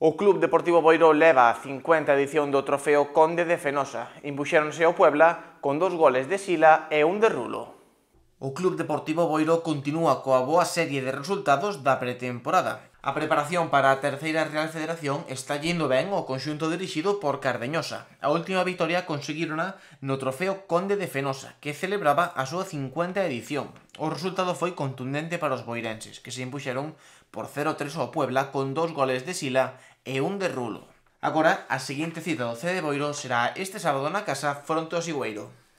O Club Deportivo Boiro leva a 50 edición do trofeo Conde de Fenosa. Imbuxéronse ao Puebla con dos goles de Sila e un de Rulo. O Club Deportivo Boiro continúa coa boa serie de resultados da pretemporada. A preparación para a terceira Real Federación está yendo ben o conxunto dirixido por Cardeñosa. A última victoria conseguirona no trofeo Conde de Fenosa, que celebraba a súa 50 edición. O resultado foi contundente para os boirenses, que se impuxeron por 0-3 ao Puebla con dous goles de Sila e un de Rulo. Agora, a seguinte cita do CD Boiro será este sábado na casa fronte ao Sigüeiro.